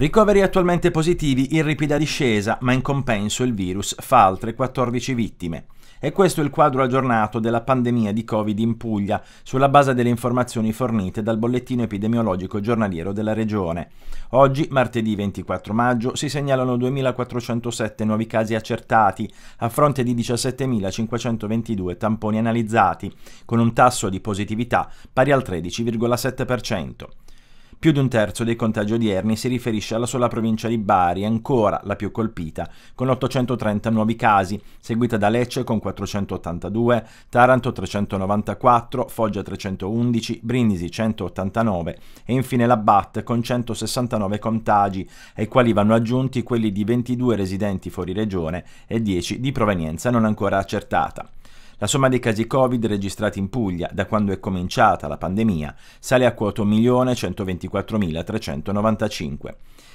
Ricoveri attualmente positivi in ripida discesa, ma in compenso il virus fa altre 14 vittime. E questo è il quadro aggiornato della pandemia di Covid in Puglia, sulla base delle informazioni fornite dal bollettino epidemiologico giornaliero della Regione. Oggi, martedì 24 maggio, si segnalano 2.407 nuovi casi accertati, a fronte di 17.522 tamponi analizzati, con un tasso di positività pari al 13,7%. Più di un terzo dei contagi odierni si riferisce alla sola provincia di Bari, ancora la più colpita, con 830 nuovi casi, seguita da Lecce con 482, Taranto 394, Foggia 311, Brindisi 189 e infine la BAT con 169 contagi, ai quali vanno aggiunti quelli di 22 residenti fuori regione e 10 di provenienza non ancora accertata. La somma dei casi Covid registrati in Puglia da quando è cominciata la pandemia sale a quota 1.124.395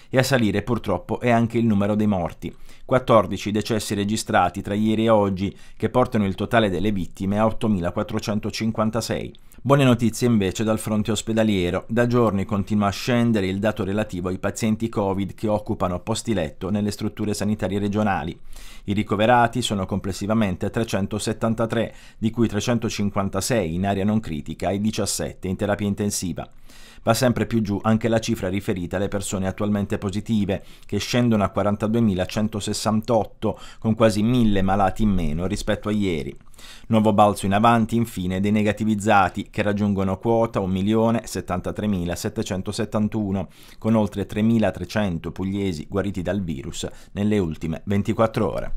e a salire purtroppo è anche il numero dei morti. 14 decessi registrati tra ieri e oggi che portano il totale delle vittime a 8.456. Buone notizie invece dal fronte ospedaliero. Da giorni continua a scendere il dato relativo ai pazienti Covid che occupano posti letto nelle strutture sanitarie regionali. I ricoverati sono complessivamente 373, di cui 356 in area non critica e 17 in terapia intensiva. Va sempre più giù anche la cifra riferita alle persone attualmente positive, che scendono a 42.168, con quasi 1.000 malati in meno rispetto a ieri. Nuovo balzo in avanti infine dei negativizzati che raggiungono quota 1.073.771 con oltre 3.300 pugliesi guariti dal virus nelle ultime 24 ore.